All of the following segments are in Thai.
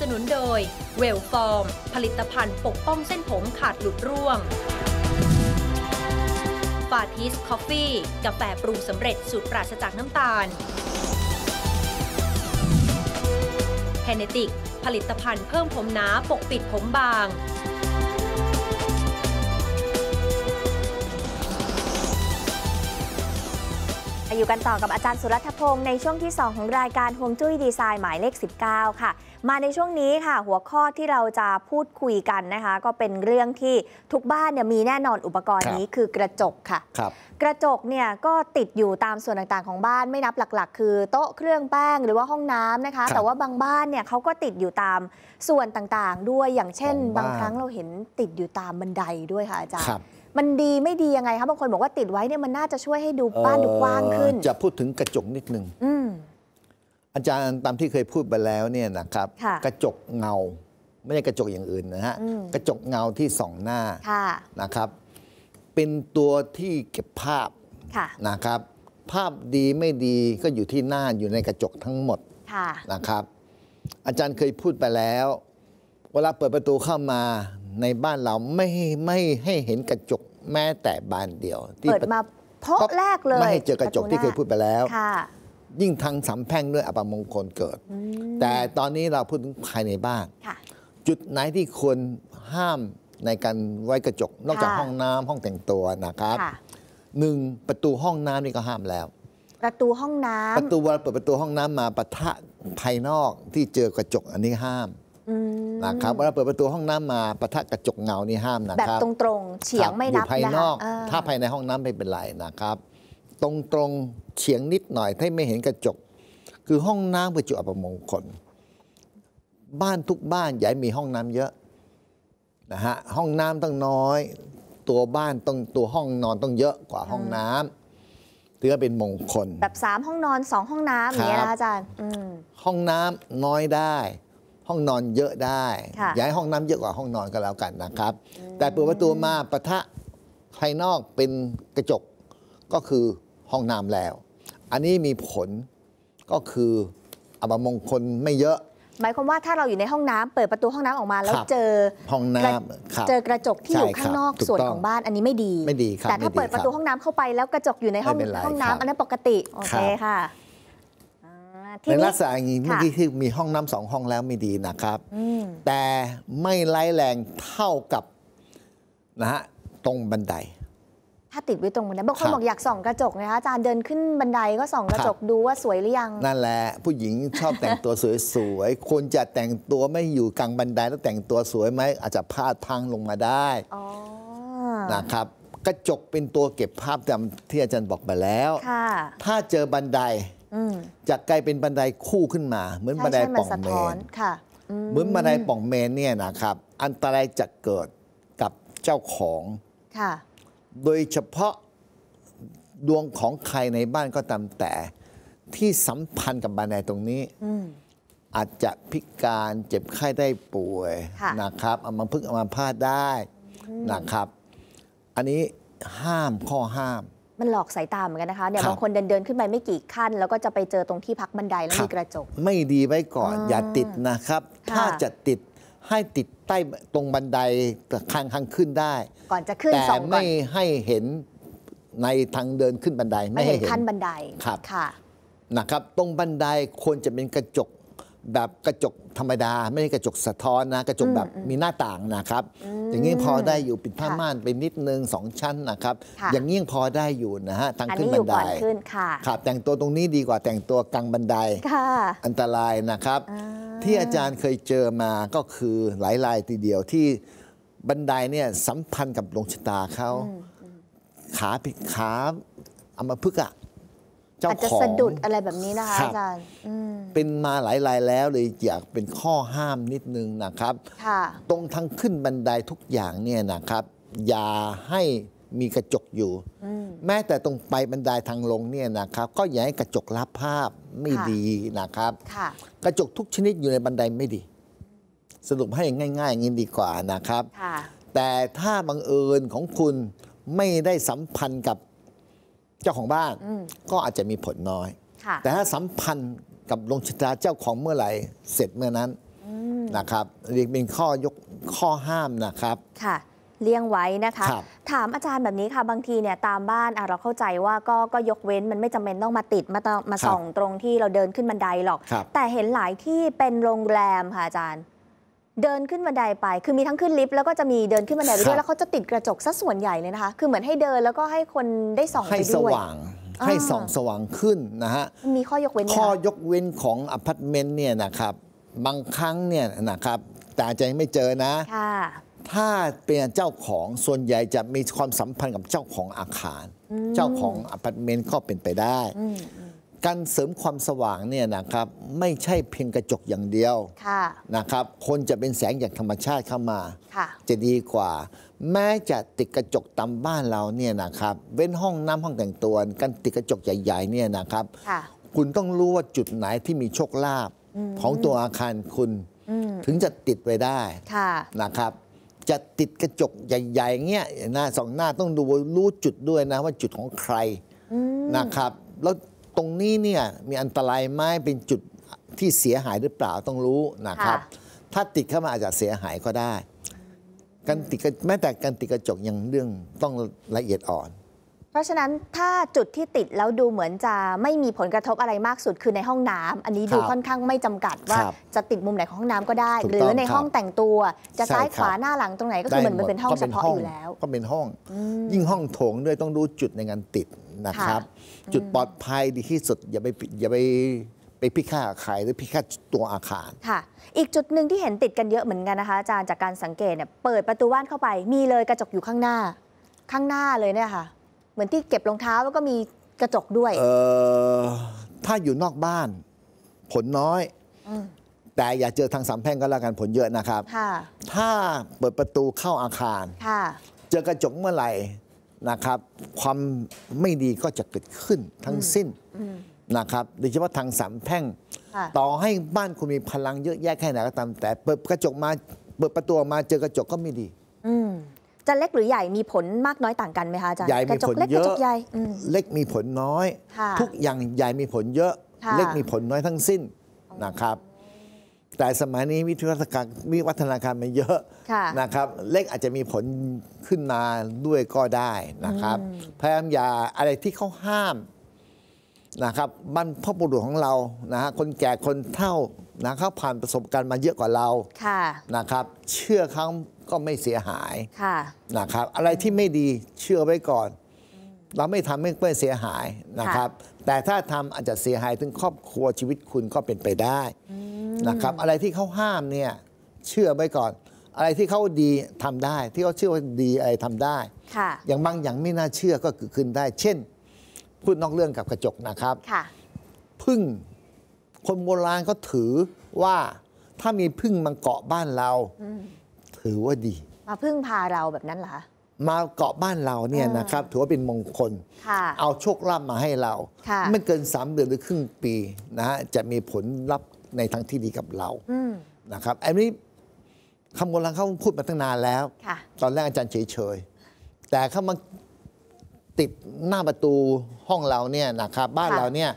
สนุนโดยเวลฟอร์ม ผลิตภัณฑ์ปกป้องเส้นผมขาดหลุดร่วง ฟาทิสคอฟฟี่กาแฟปรุงสำเร็จสูตรปราศจากน้ำตาลแฮเนติกผลิตภัณฑ์เพิ่มผมหนาปกปิดผมบางอยู่กันต่อกับอาจารย์สุรัตพงศ์ในช่วงที่ 2 ของรายการฮวงจุ้ยดีไซน์หมายเลข 19 ค่ะ มาในช่วงนี้ค่ะ หัวข้อที่เราจะพูดคุยกันนะคะ ก็เป็นเรื่องที่ทุกบ้านเนี่ยมีแน่นอนอุปกรณ์นี้คือกระจกค่ะคกระจกเนี่ยก็ติดอยู่ตามส่วนต่างๆของบ้านไม่นับหลักๆ คือโต๊ะเครื่องแป้งหรือว่าห้องน้ำนะคะคแต่ว่าบางบ้านเนี่ยเขาก็ติดอยู่ตามส่วนต่างๆ ด้วยอย่างเช่น บางครั้งเราเห็นติดอยู่ตามบันไดด้วยค่ะอาจารย์มันดีไม่ดียังไงครับางคนบอกว่าติดไว้เนี่ยมันน่าจะช่วยให้ดูบ้านดูกว้างขึ้น จะพูดถึงกระจกนิดนึงอาจารย์ตามที่เคยพูดไปแล้วเนี่ยนะครับ กระจกเงา ไม่ใช่กระจกอย่างอื่นนะฮะกระจกเงาที่ส่องหน้านะครับ เป็นตัวที่เก็บภาพนะครับ ภาพดีไม่ดีก็อยู่ที่หน้าอยู่ในกระจกทั้งหมดนะครับ อาจารย์เคยพูดไปแล้ว เวลาเปิดประตูเข้ามาในบ้านเราไม่ไม่ให้เห็นกระจกแม้แต่บานเดียว ที่เปิดมาเพราะแรกเลย ไม่ให้เจอกระจกที่เคยพูดไปแล้วยิ่งทางสำมแพ่งด้วยอัปมงคลเกิด แต่ตอนนี้เราพูดถึงภายในบ้านจุดไหนที่ควรห้ามในการไว้กระจก นอกจากห้องน้ำห้องแต่งตัวนะครับหนึ่งประตูห้องน้ำนี่ก็ห้ามแล้ว ประตูห้องน้ำ ประตูเวลาเปิดประตูห้องน้ำมาปะทะภายนอกที่เจอกระจกอันนี้ห้ามนะครับเวลาเปิดประตูห้องน้ำมาปะทะกระจกเงานี่ห้ามนะครับ แบบตรงๆเฉียงไม่นับภายนอกถ้าภายในห้องน้ำไม่เป็นไรนะครับ ตรงๆเฉียงนิดหน่อยถ้าไม่เห็นกระจก คือห้องน้ำเป็นจุอัปมงคล บ้านทุกบ้านใหญ่มีห้องน้ำเยอะนะฮะห้องน้ำต้องน้อย ตัวบ้านต้องตัวห้องนอนต้องเยอะกว่าห้องน้ำถือว่าเป็นมงคล แบบ 3 ห้องนอน 2 ห้องน้ำอย่างนี้นะอาจารย์ห้องน้ำน้อยได้ห้องนอนเยอะได้อย่าให้ห้องน้ำเยอะกว่าห้องนอนก็แล้วกันนะครับ แต่เปิดประตูมาปะทะภายนอกเป็นกระจกก็คือห้องน้ำแล้ว อันนี้มีผลก็คืออับมงคลไม่เยอะ หมายความว่าถ้าเราอยู่ในห้องน้ำเปิดประตูห้องน้ำออกมาแล้วเจอห้องน้ำเจอกระจกที่อยู่ข้างนอกส่วนของบ้านอันนี้ไม่ดีไม่ดีครับแต่ถ้าเปิดประตูห้องน้ำเข้าไปแล้วกระจกอยู่ในห้องห้องน้ำอันนั้นปกติโอเคค่ะในลักษณะอย่างนี้เมื่อกี้ที่มีห้องน้ำสองห้องแล้วไม่ดีนะครับ แต่ไม่ไล่แรงเท่ากับนะฮะตรงบันได ถ้าติดไว้ตรงบันไดบางคนบอกอยากส่องกระจกนะคะอาจารย์เดินขึ้นบันไดก็ส่อง กระจกดูว่าสวยหรือยังนั่นแหละผู้หญิงชอบแต่งตัวสวยๆควรจะแต่งตัวไม่อยู่กลางบันได แล้วแต่งตัวสวยไหมอาจจะพลาดพังลงมาได้นะครับ กระจกเป็นตัวเก็บภาพตามที่อาจารย์บอกไปแล้วถ้าเจอบันไดจากกลายเป็นบันไดคู่ขึ้นมา เหมือนบันไดป่องเมนเหมือนบันไดป่องเมนเนี่ยนะครับ อันตรายจะเกิดกับเจ้าของ โดยเฉพาะดวงของใครในบ้านก็ตามแต่ที่สัมพันธ์กับบันไดตรงนี้ อาจจะพิการเจ็บไข้ได้ป่วยนะครับอามาพึกอามาพาดได้นะครับ อันนี้ห้ามข้อห้ามมันหลอกสายตาเหมือนกันนะคะเนี่ยบางคนเดินเดินขึ้นไปไม่กี่ขั้น แล้วก็จะไปเจอตรงที่พักบันไดแล้วมีกระจก ไม่ดีไว้ก่อน อย่าติดนะครับ ถ้าจะติดให้ติดใต้ตรงบันไดทางทางขึ้นได้ ก่อนจะขึ้นแต่ไม่ให้เห็นในทางเดินขึ้นบันได ไม่ให้เห็นขั้นบันไดครับค่ะนะครับ ตรงบันไดควรจะเป็นกระจกแบบกระจกธรรมดา ไม่ใช่กระจกสะท้อนนะกระจกแบบมีหน้าต่างนะครับ อย่างนี้พอได้อยู่ปิดผ้าม่านไปนิดนึงสองชั้นนะครับ อย่างนี้ยังพอได้อยู่นะฮะทางขึ้นบันไดครับแต่งตัวตรงนี้ดีกว่าแต่งตัวกลางบันไดอันตรายนะครับ ที่อาจารย์เคยเจอมาก็คือหลายรายทีเดียวที่บันไดเนี่ยสัมพันธ์กับดวงชะตาเขาขาผิดขาเอามาพึกอะจ้าของอาจจะสะดุดอะไรแบบนี้นะคะอาจารย์เป็นมาหลายรายแล้วเลยอยากเป็นข้อห้ามนิดนึงนะครับตรงทางขึ้นบันไดทุกอย่างเนี่ยนะครับ อย่าให้มีกระจกอยู่ แม้แต่ตรงไปบันไดทางลงเนี่ยนะครับ ก็อย่าให้กระจกรับภาพไม่ดีนะครับกระจกทุกชนิดอยู่ในบันไดไม่ดี สรุปให้ง่ายๆอย่างนี้ดีกว่านะครับ แต่ถ้าบังเอิญของคุณไม่ได้สัมพันธ์กับเจ้าของบ้านก็อาจจะมีผลน้อย แต่ถ้าสัมพันธ์กับลงชะตาเจ้าของเมื่อไหร่เสร็จเมื่อนั้นนะครับ เรียกเป็นข้อยกข้อห้ามนะครับค่ะ เลี่ยงไว้นะคะถามอาจารย์แบบนี้ค่ะ บางทีเนี่ยตามบ้านเราเข้าใจว่าก็ก็ยกเว้นมันไม่จำเป็นต้องมาติดมามาส่องตรงที่เราเดินขึ้นบันไดหรอก แต่เห็นหลายที่เป็นโรงแรมค่ะอาจารย์เดินขึ้นบันไดไป คือมีทั้งขึ้นลิฟต์แล้วก็จะมีเดินขึ้นบันไดไปด้วยแล้วเขาจะติดกระจกซะส่วนใหญ่เลยนะคะ คือเหมือนให้เดินแล้วก็ให้คนได้ส่องไปด้วย ให้สว่าง ให้ส่องสว่างขึ้นนะฮะ มีข้อยกเว้นข้อยกเว้นของอพาร์ตเมนต์เนี่ยนะครับ บางครั้งเนี่ยนะครับแต่ใาจจไม่เจอนะ ถ้าเป็นเจ้าของส่วนใหญ่จะมีความสัมพันธ์กับเจ้าของอาคาร เจ้าของอพาร์ตเมนต์ก็เป็นไปได้การเสริมความสว่างเนี่ยนะครับไม่ใช่เพียงกระจกอย่างเดียวะนะครับ คนจะเป็นแสงจากธรรมชาติเข้ามาะจะดีกว่า แม้จะติดกระจกตามบ้านเราเนี่ยนะครับ เว้นห้องน้ำห้องแต่งตัว การติดกระจกใหญ่ๆเนี่ยนะครับคุณต้องรู้ว่าจุดไหนที่มีโชคลาภของตัวอาคารคุณถึงจะติดไว้ได้ะนะครับ จะติดกระจกใหญ่ๆเงี้ยหน้าสองหน้าต้องดูรู้จุดด้วยนะว่าจุดของใครนะครับ แล้วตรงนี้เนี่ยมีอันตรายไหมเป็นจุดที่เสียหายหรือเปล่าต้องรู้นะครับ ถ้าติดเข้ามาอาจจะเสียหายก็ได้ การติดแม้แต่การติดกระจกยังเรื่องต้องละเอียดอ่อน เพราะฉะนั้นถ้าจุดที่ติดแล้วดูเหมือนจะไม่มีผลกระทบอะไรมากสุดคือในห้องน้ำ อันนี้ดูค่อนข้างไม่จำกัดว่าจะติดมุมไหนของห้องน้ำก็ได้ หรือในห้องแต่งตัวจะซ้ายขวาหน้าหลังตรงไหนก็คือเหมือนมันเป็นห้องเฉพาะอยู่แล้วก็เป็นห้อง ยิ่งห้องโถงด้วยต้องรู้จุดในการติดนะครับจุดปลอดภัยดีที่สุดอย่าไปอย่าไปไปพิฆาตใครหรือพิฆาตตัวอาคาร ค่ะ อีกจุดหนึ่งที่เห็นติดกันเยอะเหมือนกันนะคะอาจารย์จากการสังเกตเนี่ยเปิดประตูบ้านเข้าไป มีเลยกระจกอยู่ข้างหน้า ข้างหน้าเลยเนี่ยค่ะ เหมือนที่เก็บรองเท้าแล้วก็มีกระจกด้วยเออถ้าอยู่นอกบ้านผลน้อยอแต่อย่าเจอทางสามแพ่งก็แล้วกันผลเยอะนะครับถ้าเปิดประตูเข้าอาคารเจอกระจกเมื่อไหร่นะครับความไม่ดีก็จะเกิดขึ้นทั้งสิ้นนะครับโดยเฉพาะทางสามแพ่ง ต่อให้บ้านคุณมีพลังเยอะแยะแค่ไหนก็ตามแต่เปิดกระจกมาเปิดประตูมาเจอกระจกก็ไม่ดีจะเล็กหรือใหญ่มีผลมากน้อยต่างกันไหมคะอาจารย์ใหญ่มีผลเยอะเล็กมีผลน้อย ทุกอย่างใหญ่มีผลเยอะ เล็กมีผลน้อยทั้งสิ้นนะครับแต่สมัยนี้วิวัฒนาการวิวัฒนาการมันเยอะนะครับเลขอาจจะมีผลขึ้นมาด้วยก็ได้นะครับพยายามอย่าอะไรที่เขาห้ามนะครับบ้านพ่หลวงของเรานะฮะคนแก่คนเฒ่านะเขาผ่านประสบการณ์มาเยอะกว่าเราะนะครับเชื่อเขาก็ไม่เสียหายะนะครับอะไรที่ไม่ดีเชื่อไว้ก่อนเราไม่ทำให้เพื่อนเสียหายนะครับ แต่ถ้าทำอาจจะเสียหายถึงครอบครัวชีวิตคุณก็เป็นไปได้นะครับ อะไรที่เขาห้ามเนี่ยเชื่อไว้ก่อน อะไรที่เขาดีทำได้ ที่เขาเชื่อว่าดีอะไรทำได้ค่ะอย่างบางอย่างไม่น่าเชื่อก็เกิดขึ้นได้ เช่น พูดนอกเรื่องกับกระจกนะครับค่ะพึ่งคนโบราณก็ถือว่า ถ้ามีพึ่งมังเกาะบ้านเราถือว่าดีมาพึ่งพาเราแบบนั้นเหรอมาเกาะบ้านเราเนี่ยนะครับถือว่าเป็นมงคลเอาโชคลาภมาให้เรา ไม่เกินสามเดือนหรือครึ่งปีนะฮะจะมีผลลัพธ์ในทางที่ดีกับเรานะครับอันนี้คำโบราณเขาพูดมาตั้งนานแล้วตอนแรกอาจารย์เฉยๆแต่เขามาติดหน้าประตูห้องเราเนี่ยนะครับบ้านเราเนี่ย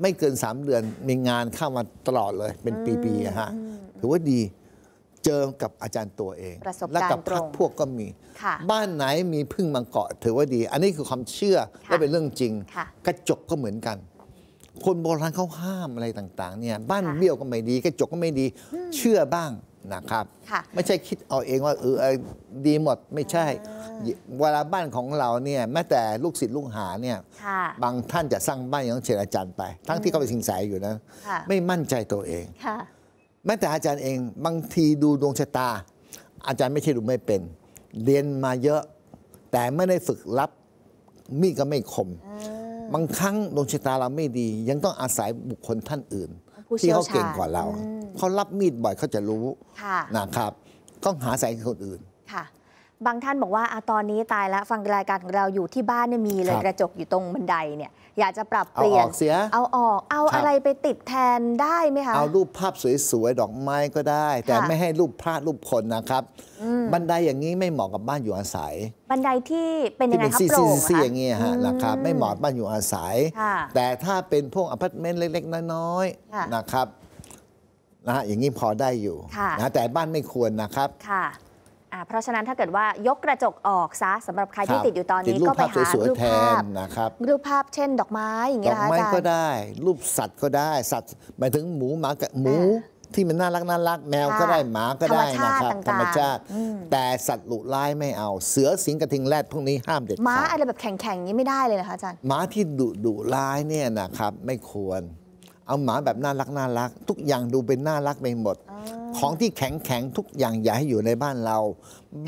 ไม่เกินสามเดือนมีงานเข้ามาตลอดเลย เป็นปีๆฮะถือว่าดีเจอกับอาจารย์ตัวเอง และกับพรรคพวกก็มีบ้านไหนมีพึ่งมังกรถือว่าดี อันนี้คือความเชื่อและเป็นเรื่องจริง กระจกก็เหมือนกัน คนโบราณเขาห้ามอะไรต่างๆเนี่ยบ้านเบี้ยวก็ไม่ดี กระจกก็ไม่ดี เชื่อบ้างนะครับ ไม่ใช่คิดเอาเองว่าเออดีหมดไม่ใช่ เวลาบ้านของเราเนี่ยแม้แต่ลูกศิษย์ลูกหาเนี่ยบางท่านจะสร้างบ้านอย่างเชิญอาจารย์ไป ทั้งที่เขาเป็นสิงสายอยู่นะ ไม่มั่นใจตัวเองแม้แต่อาจารย์เองบางทีดูดวงชะตา อาจารย์ไม่ใช่ดูไม่เป็น เรียนมาเยอะแต่ไม่ได้ฝึกรับมีดก็ไม่คม บางครั้งดวงชะตาเราไม่ดี ยังต้องอาศัยบุคคลท่านอื่น ที่เขาเก่งกว่าเราเขารับมีดบ่อยเขาจะรู้นะครับต้องหาสายคนอื่นค่ะบางท่านบอกว่าอตอนนี้ตายแล้วฟังรายการของเราอยู่ที่บ้านเนี่ยมีเลยกระจกอยู่ตรงบันไดเนี่ยอยากจะปรับเปลี่ยนเอาออกเสียเอาออกเอาอะไรไปติดแทนได้ไหมคะเอารูปภาพสวยๆดอกไม้ก็ได้ แต่ไม่ให้รูปพระรูปคนนะครับ บันไดอย่างนี้ไม่เหมาะกับบ้านอยู่อาศัย บันไดที่เป็นยังไงครับโปร่งซีอย่างเงี้ยฮะนะครับไม่เหมาะบ้านอยู่อาศัย แต่ถ้าเป็นพวกอพาร์ตเมนต์เล็กๆน้อยๆนะครับนะฮะอย่างนี้พอได้อยู่นะแต่บ้านไม่ควรนะครับค่ะเพราะฉะนั้นถ้าเกิดว่ายกกระจกออกซะสำหรับใครที่ติดอยู่ตอนนี้ก็ไปหารูปภาพนะครับ รูปภาพเช่นดอกไม้อย่างเงี้ยดอกไม้ก็ได้ รูปสัตว์ก็ได้ สัตว์หมายถึงหมูหมาหมูที่มันน่ารักน่ารักแมวก็ได้หมาก็ได้นะครับธรรมชาติ แต่สัตว์หลุร้ายไม่เอา เสือสิงกระทิงแรดพวกนี้ห้ามเด็ดขาดหมาอะไรแบบแข็งๆนี้ไม่ได้เลยนะคะอาจารย์หมาที่ดุดุร้ายเนี่ยนะครับไม่ควรเอาหมาแบบน่ารักน่ารักทุกอย่างดูเป็นน่ารักไปหมดของที่แข็งแข็งทุกอย่างอย่าให้อยู่ในบ้านเรา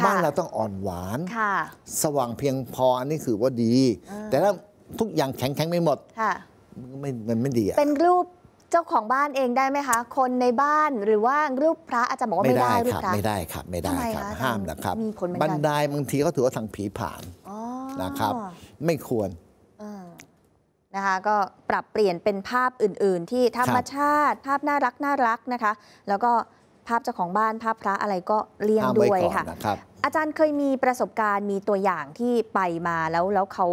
บ้านเราต้องอ่อนหวาน สว่างเพียงพออันนี้คือว่าดี แต่ถ้า ทุกอย่างแข็งแข็งไม่หมดมันมไม่ดีอะเป็นรูปเจ้าของบ้านเองได้ไหมคะคนในบ้านหรือว่ารูปพระอาจารย์บอกว่าไม่ได้ครับ ไม่ได้ครับไม่ได้ครับห้ามนะครับบันไดบางทีก็ถือว่าทางผีผ่านนะครับ ไม่ควรนะคะก็ปรับเปลี่ยนเป็นภาพอื่นๆ ที่ธรรมชาติภาพน่ารักน่ารักนะคะ แล้วก็ภาพเจ้าของบ้านภาพพระอะไรก็เลี่ยงด้วยค่ะ อาจารย์เคยมีประสบการณ์มีตัวอย่างที่ไปมาแล้วแล้วเขา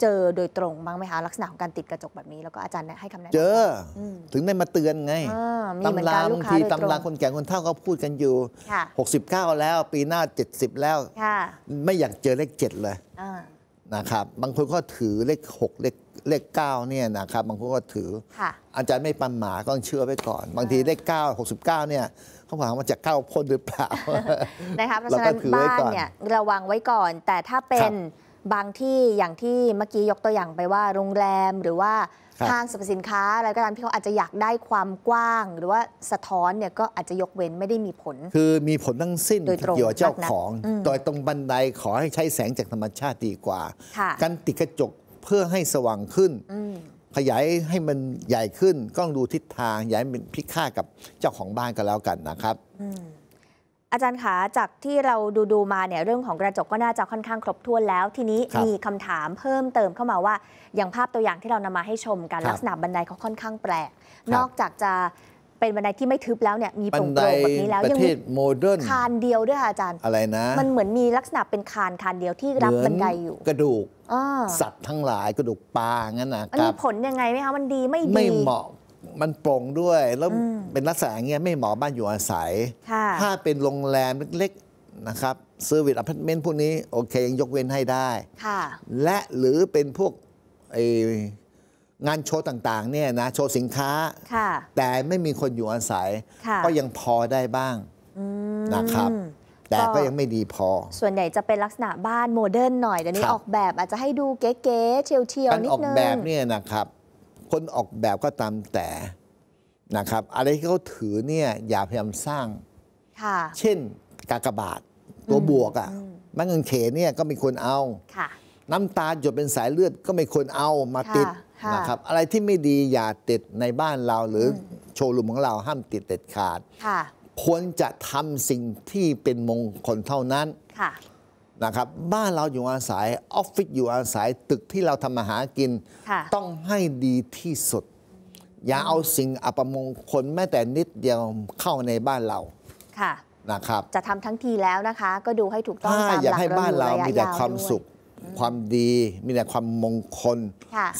เจอโดยตรงบ้างไหมคะลักษณะของการติดกระจกแบบนี้แล้วก็อาจารย์ให้คำแนะนำเจอถึงได้มาเตือนไงตำราบางทีตำราคนแก่คนเฒ่าเขาพูดกันอยู่69แล้วปีหน้า 70 แล้วไม่อยากเจอเลขเจ็ดเลยนะครับบางคนก็ถือเลขหกเลขเลขเก้าเนี่ยนะครับ บางคนก็ถืออาจารย์ไม่ปันหมาก็ต้องเชื่อไว้ก่อน บางทีเลขเก้าหกสิบเก้าเนี่ย เขาหวังว่าจะเก้าพ้นหรือเปล่านะคะเพราะฉะนั้นบ้านเนี่ย ระวังไว้ก่อน แต่ถ้าเป็นบางที่อย่างที่เมื่อกี้ยกตัวอย่างไปว่า โรงแรมหรือว่าห้างสรรพสินค้าอะไรก็ตามที่เขาอาจจะอยากได้ความกว้าง หรือว่าสะท้อนเนี่ยก็อาจจะยกเว้นไม่ได้มีผล คือมีผลทั้งสิ้นเกี่ยวกับเจ้าของโดยตรงบันไดขอให้ใช้แสงจากธรรมชาติดีกว่า การติดกระจกเพื่อให้สว่างขึ้นขยายให้มันใหญ่ขึ้นกล้องดูทิศทางอย่ายเป็นพิฆาตกับเจ้าของบ้านก็แล้วกันนะครับอาจารย์คะจากที่เราดูดูมาเนี่ยเรื่องของกระจกก็น่าจะค่อนข้างครบถ้วนแล้ว ทีนี้มีคำถามเพิ่มเติมเข้ามาว่า อย่างภาพตัวอย่างที่เรานำมาให้ชมกันลักษณะบันไดเขาค่อนข้างแปลกนอกจากจะเป็นบันไดที่ไม่ทึบแล้วเนี่ยมีโปร่งๆแบบนี้แล้วยังมีโมเดิร์นคานเดียวด้วยอาจารย์อะไรนะมันเหมือนมีลักษณะเป็นคานคานเดียวที่รับบันไดอยู่ กระดูกสัตว์ทั้งหลายกระดูกปลางั้นนะอันมีผลยังไงไหมคะมันดีไม่ดีไม่เหมาะมันโปร่งด้วยแล้วเป็นลักษณะเงี้ยไม่เหมาะบ้านอยู่อาศัย ถ้าเป็นโรงแรม เล็ก ๆ นะครับเซอร์วิสอพาร์ตเมนต์พวกนี้ โอเคยังยกเว้นให้ได้และหรือเป็นพวกงานโชว์ต่างๆเนี่ยนะโชว์สินค้าแต่ไม่มีคนอยู่อาศัยก็ยังพอได้บ้างนะครับ แต่ก็ยังไม่ดีพอ ส่วนใหญ่จะเป็นลักษณะบ้านโมเดิร์นหน่อยเดี๋ยวนี้ออกแบบ อาจจะให้ดูเก๋ๆเฉียวๆนิดนึงการออกแบบเนี่ยนะครับคนออกแบบก็ตามแต่นะครับ อะไรที่เขาถือเนี่ยอย่าพยายามสร้าง เช่นกากบาท ตัวบวกอะ่ะมังเงินเขเนี่ยก็มีคนเอา น้ำตาหยดเป็นสายเลือด ก็ไม่ควรเอามาติดนะครับ อะไรที่ไม่ดีอย่าติดในบ้านเราหรือโชว์รูมของเราห้ามติดเด็ดขาด ควรจะทำสิ่งที่เป็นมงคลเท่านั้นนะครับบ้านเราอยู่อาศัยออฟฟิศอยู่อาศัยตึกที่เราทำมาหากิน ต้องให้ดีที่สุด อย่าเอาสิ่งอัปมงคลแม้แต่นิดเดียวเข้าในบ้านเราค่ะนะครับจะทำทั้งทีแล้วนะคะ ก็ดูให้ถูกต้องตามหลักอยาให้บ้านเรามีแต่ความสุขความดีมีแต่ความมงคล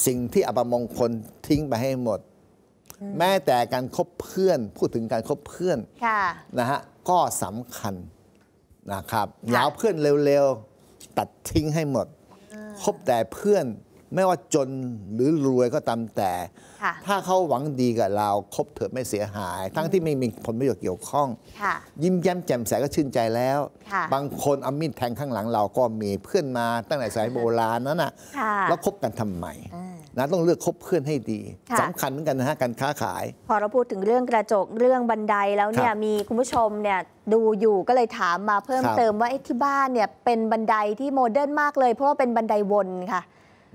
สิ่งที่อัปมงคลทิ้งไปให้หมด แม้แต่การคบเพื่อนพูดถึงการคบเพื่อนนะฮะก็สำคัญนะครับอย่าเพื่อนเร็ว ๆ ตัดทิ้งให้หมด คบแต่เพื่อน ไม่ว่าจนหรือรวยก็ตามแต่ ถ้าเขาหวังดีกับเรา คบเถอะไม่เสียหาย ทั้งที่ไม่มีผลประโยชน์เกี่ยวข้อง ยิ้มแย้ม แจ่มใสก็ชื่นใจแล้ว บางคนเอามีดแทงข้างหลังเราก็มีเพื่อนมาตั้งแต่สายโบราณนั้นน่ะแล้วคบกันทำไมนะต้องเลือกคบเพื่อนให้ดี สำคัญเหมือนกันนะฮะการค้าขาย พอเราพูดถึงเรื่องกระจกเรื่องบันไดแล้วเนี่ยมีคุณผู้ชมเนี่ยดูอยู่ก็เลยถามมาเพิ่มเติมว่าที่บ้านเนี่ยเป็นบันไดที่โมเดิร์นมากเลย เพราะว่าเป็นบันไดวนค่ะ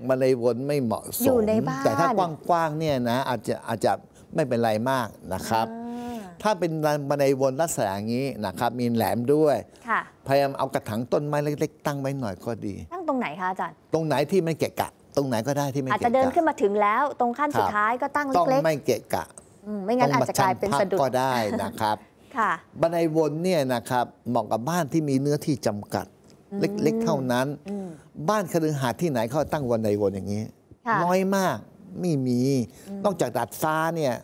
บันไดวนไม่เหมาะสมแต่ถ้ากว้างๆเนี่ยนะอาจจะอาจจะไม่เป็นไรมากนะครับ ถ้าเป็นบันไดวนลักษณะนี้นะครับมีแหลมด้วยพยายามเอากระถางต้นไม้เล็กๆ ตั้งไว้หน่อยก็ดีตั้งตรงไหนคะอาจารย์ตรงไหนที่ไม่เกะกะตรงไหนก็ได้ที่ไม่อาจจะเดินขึ้นมาถึงแล้วตรงขั้นสุดท้ายก็ตั้งเล็กๆต้องไม่เกะกะไม่งั้นอาจจะกลายเป็นสะดุดก็ได้นะครับ ค่ะ บันไดวนเนี่ยนะครับ เหมาะกับบ้านที่มีเนื้อที่จำกัดเล็กๆเท่านั้น บ้านคฤหาสน์ที่ไหน เขาตั้งบันไดวนอย่างนี้ น้อยมากไม่มีนอกจากดัดฟ้าเนี่ย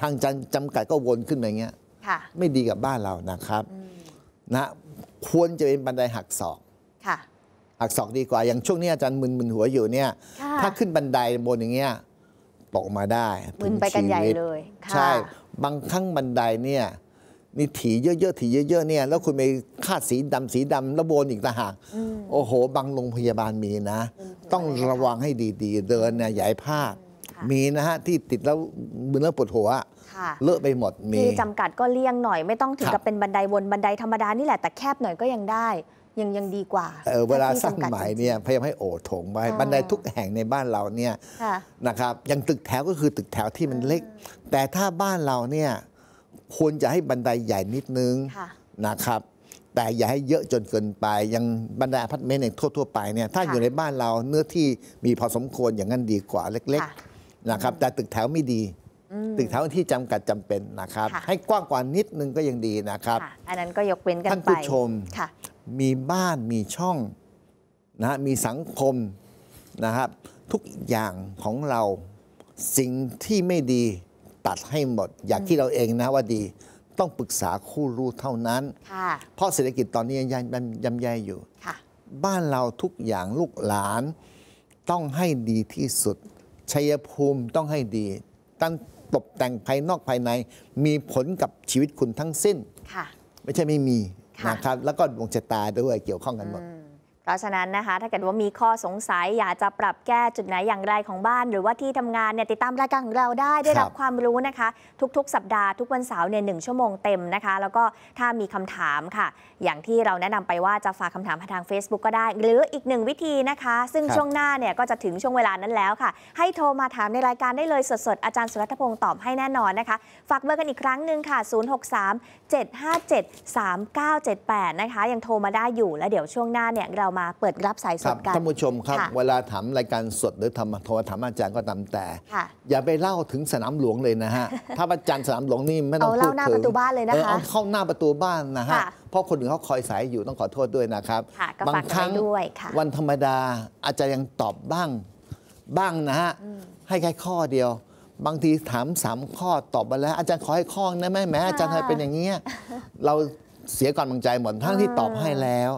ทางจันจำกัดก็วนขึ้นอย่างเงี้ยไม่ดีกับบ้านเรานะครับ นะ ควรจะเป็นบันไดหักศอกหักศอกดีกว่า อย่างช่วงนี้อาจารย์มึนมึนหัวอยู่เนี่ย ถ้าขึ้นบันไดบนอย่างเงี้ยตกมาได้ มึนไปกันใหญ่เลยใช่ บางครั้งบันไดเนี่ยนี่ถีเยอะๆถีเยอะๆเนี่ยแล้วคุณไปคาดสีดำสีดำแล้วโบนอีกต่างหากโอ้โห บางโรงพยาบาลมีนะ ต้องระวังให้ดีๆ เดินเนี่ยใหญ่พ้ามีนะฮะ ที่ติดแล้วมึนแล้วปวดหัวเลอะไปหมดมีจำกัดก็เลี่ยงหน่อย ไม่ต้องถึงกับเป็นบันไดวนบันไดธรรมดานี่แหละแต่แคบหน่อยก็ยังได้ยัง ยังดีกว่าเวลาสร้างใหม่เนี่ยพยายามให้โอถงไว้บันไดทุกแห่งในบ้านเราเนี่ยนะครับ ยังตึกแถวก็คือตึกแถวที่มันเล็ก แต่ถ้าบ้านเราเนี่ยควรจะให้บันไดใหญ่นิดนึงนะครับ แต่อย่าให้เยอะจนเกินไป ยังบันไดาพัร์เมนต์อย่างทั่ว ๆไปเนี่ย ถ้าอยู่ในบ้านเราเนื้อที่มีพอสมควรอย่างนั้นดีกว่าเล็กๆนะครับแต่ตึกแถวไม่ดีตึกแถวที่จำกัดจำเป็นนะครับ ให้กว้างกว่านิดนึงก็ยังดีนะครับอันนั้นก็ยกเว้นกันไปท่านผู้ชมมีบ้านมีช่องนะมีสังคมนะครับ ทุกอย่างของเราสิ่งที่ไม่ดีตัดให้หมดอยากที่เราเองนะว่าดีต้องปรึกษาคู่รู้เท่านั้นเพราะเศรษฐกิจตอนนี้ยังยำแย่อยู่บ้านเราทุกอย่างลูกหลานต้องให้ดีที่สุดชัยภูมิต้องให้ดีตั้งตกแต่งภายนอกภายใน มีผลกับชีวิตคุณทั้งสิ้นไม่ใช่ไม่มีนะครับแล้วก็ดวงชะตาด้วยเกี่ยวข้องกันหมดเพราะฉะนั้นนะคะถ้าเกิดว่ามีข้อสงสัยอยากจะปรับแก้จุดไหนอย่างไรของบ้าน หรือว่าที่ทำงานเนี่ยติดตามรายการของเราได้ได้รับความรู้นะคะ ทุกๆ สัปดาห์ทุกวันเสาร์เนี่ยหชั่วโมงเต็มนะคะ แล้วก็ถ้ามีคำถามค่ะ อย่างที่เราแนะนำไปว่าจะฝากคำถามผ่านทาง Facebook ก็ได้ หรืออีกหนึ่งวิธีนะคะ ซึ่งช่วงหน้าเนี่ยก็จะถึงช่วงเวลานั้นแล้วค่ะ ให้โทรมาถามในรายการได้เลยสดๆอาจารย์สุรัตพงศ์ตอบให้แน่นอนนะคะฝากเบอร์กันอีกครั้งหนึ่งค่ะ 063 757 3978 นะคะยังโทรมาได้อยู่แล้วเดี๋ยวช่วงหน้าเนี่ยเรามาเปิดรับสายสดกันท่านผู้ชมครับ เวลาถามรายการสดหรือทำโทรถามอาจารย์ก็ตามแต่ อย่าไปเล่าถึงสนามหลวงเลยนะฮะ ถ้าอาจารย์สนามหลวงนี่ไม่ต้องพูดถึงเอาเข้าหน้าประตูบ้านเลยนะคะ เข้าหน้าประตูบ้านนะฮะ เพราะคนอื่นเขาคอยสายอยู่ต้องขอโทษด้วยนะครับ บางครั้งวันธรรมดาอาจารย์ยังตอบบ้างบ้างนะฮะ ให้แค่ข้อเดียว บางทีถามสามข้อตอบมาแล้วอาจารย์ขอให้ข้อนะแม่แม่อาจารย์เคยเป็นอย่างเงี้ย เราเสียกวามบังใจหมด ทั้งที่ตอบให้แล้ว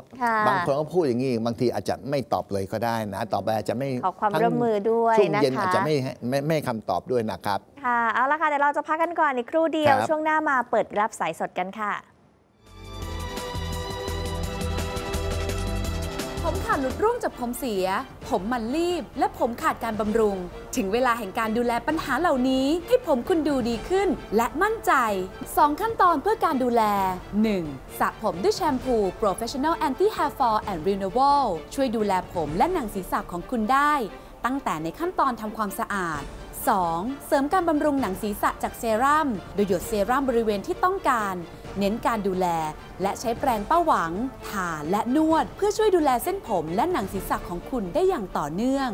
บางคนก็พูดอย่างนี้ บางทีอาจจะไม่ตอบเลยก็ได้นะ ตออไปอาจจะไม่ ขอความร่วมมือด้วยนะคะช่วงเย็นอาจจะไม่ไม่ไม่คำตอบด้วยนะครับ ค่ะ เอาละค่ะ เดี๋ยวเราจะพักกันก่อน อีกครู่เดียว ช่วงหน้ามาเปิดรับสายสดกันค่ะผมขาดหลุดร่วงจากผมเสีย ผมมันรีบ และผมขาดการบำรุง ถึงเวลาแห่งการดูแลปัญหาเหล่านี้ ให้ผมคุณดูดีขึ้น และมั่นใจ 2 ขั้นตอนเพื่อการดูแล 1. สระผมด้วยแชมพู Professional Anti Hair Fall and Renewal ช่วยดูแลผมและหนังศีรษะของคุณได้ ตั้งแต่ในขั้นตอนทำความสะอาด 2. เสริมการบำรุงหนังศีรษะจากเซรั่มโดยหยดเซรั่มบริเวณที่ต้องการเน้นการดูแลและใช้แปรงเป้าหวังทาและนวด เพื่อช่วยดูแลเส้นผมและหนังศีรษะของคุณได้อย่างต่อเนื่อง